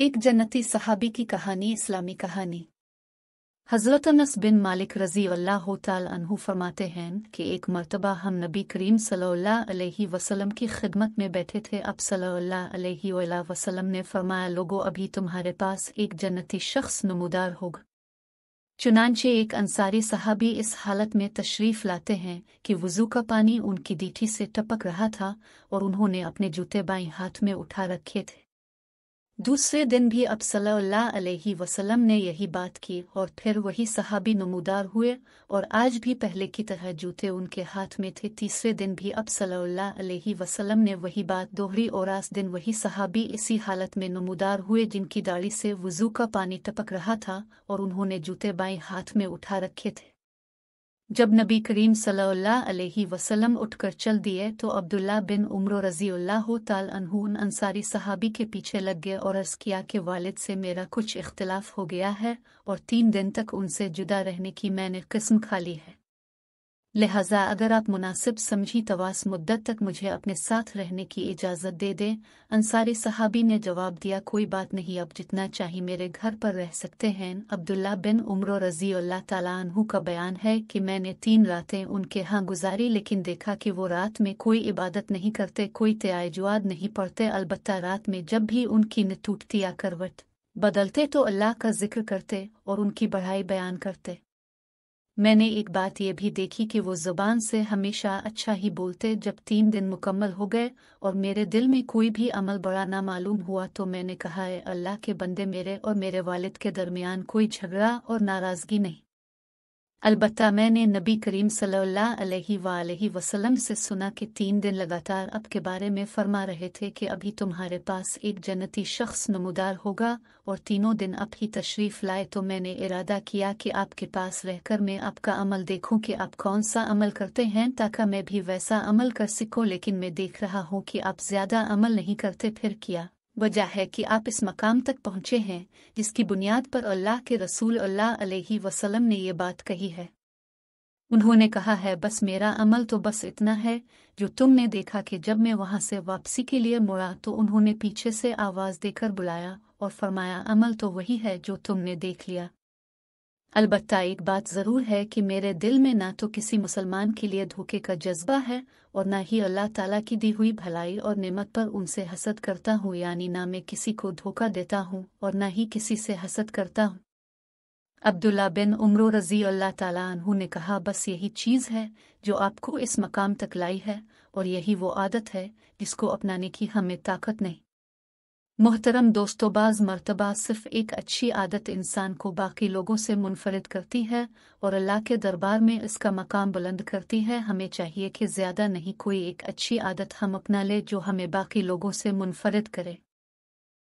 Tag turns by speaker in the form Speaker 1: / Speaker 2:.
Speaker 1: एक जन्नती सहाबी की कहानी इस्लामी कहानी हजरत अनस बिन मालिक रजी अल्लाह अनहु फरमाते हैं कि एक मरतबा हम नबी करीम सल्लल्लाहु अलैहि वसल्लम की खिदमत में बैठे थे अब सल्लल्लाहु अलैहि वसल्लम ने फरमाया लोगों अभी तुम्हारे पास एक जन्नती शख्स नमूदार होगा चुनानचे एक अंसारी साहबी इस हालत में तशरीफ लाते हैं कि वज़ू का पानी उनकी दीठी से टपक रहा था और उन्होंने अपने जूते बाई हाथ में उठा रखे थे दूसरे दिन भी अब अलैहि वसल्लम ने यही बात की और फिर वही सहाबी नमूदार हुए और आज भी पहले की तरह जूते उनके हाथ में थे तीसरे दिन भी अब अलैहि वसल्लम ने वही बात दोहरी और आज दिन वही सहाबी इसी हालत में नमूदार हुए जिनकी दाढ़ी से वजू का पानी टपक रहा था और उन्होंने जूते बाएं हाथ में उठा रखे थे जब नबी करीम अलैहि वसल्लम उठकर चल दिए तो अब्दुल्ला बिन उम्र रजील्ला ताल अनहून अंसारी सहाबी के पीछे लग गए और अर्ज़ किया के वालिद से मेरा कुछ इख्तलाफ हो गया है और तीन दिन तक उनसे जुदा रहने की मैंने किस्म खाली है लिहाजा अगर आप मुनासिब समझी तवास मुद्दत तक मुझे अपने साथ रहने की इजाज़त दे दें अंसारी सहाबी ने जवाब दिया कोई बात नहीं अब जितना चाहे मेरे घर पर रह सकते हैं अब्दुल्ला बिन उम्र रजी अल्लाह तु का बयान है कि मैंने तीन रातें उनके यहाँ गुजारी लेकिन देखा कि वो रात में कोई इबादत नहीं करते कोई त्याजवाद नहीं पढ़ते अलबत् रात में जब भी उनकी न टूटती या करवट बदलते तो अल्लाह का जिक्र करते और उनकी बढ़ाई बयान करते मैंने एक बात यह भी देखी कि वो ज़ुबान से हमेशा अच्छा ही बोलते जब तीन दिन मुकम्मल हो गए और मेरे दिल में कोई भी अमल बड़ा ना मालूम हुआ तो मैंने कहा है अल्लाह के बंदे मेरे और मेरे वालिद के दरमियान कोई झगड़ा और नाराज़गी नहीं अलबत्ता मैंने नबी करीम सल्लाम अलैहि वसल्लम से सुना कि तीन दिन लगातार अब के बारे में फरमा रहे थे कि अभी तुम्हारे पास एक जन्नती शख्स नमोदार होगा और तीनों दिन अब ही तशरीफ़ लाए तो मैंने इरादा किया कि आपके पास रहकर मैं आपका अमल देखूं कि आप कौन सा अमल करते हैं ताकि मैं भी वैसा अमल कर सकूँ लेकिन मैं देख रहा हूँ कि आप ज़्यादा अमल नहीं करते फिर किया वजह है कि आप इस मकाम तक पहुँचे हैं जिसकी बुनियाद पर अल्लाह के रसूल अल्लाह अलैहि वसलम ने ये बात कही है उन्होंने कहा है बस मेरा अमल तो बस इतना है जो तुमने देखा कि जब मैं वहां से वापसी के लिए मुड़ा तो उन्होंने पीछे से आवाज़ देकर बुलाया और फरमाया अमल तो वही है जो तुमने देख लिया अलबत्ता एक बात ज़रूर है कि मेरे दिल में ना तो किसी मुसलमान के लिए धोखे का जज्बा है और ना ही अल्लाह ताला की दी हुई भलाई और नेमत पर उनसे हसद करता हूँ यानी ना मैं किसी को धोखा देता हूँ और ना ही किसी से हसद करता हूँ अब्दुल्ला बिन उम्र रजी अल्लाह तु ने कहा बस यही चीज़ है जो आपको इस मकाम तक लाई है और यही वो आदत है जिसको अपनाने की हमें ताकत नहीं मोहतरम दोस्तों बाज मरतबा सिर्फ एक अच्छी आदत इंसान को बाकी लोगों से मुनफरद करती है और अल्लाह के दरबार में इसका मकाम बुलंद करती है हमें चाहिए कि ज़्यादा नहीं कोई एक अच्छी आदत हम अपना ले जो हमें बाकी लोगों से मुनफरद करे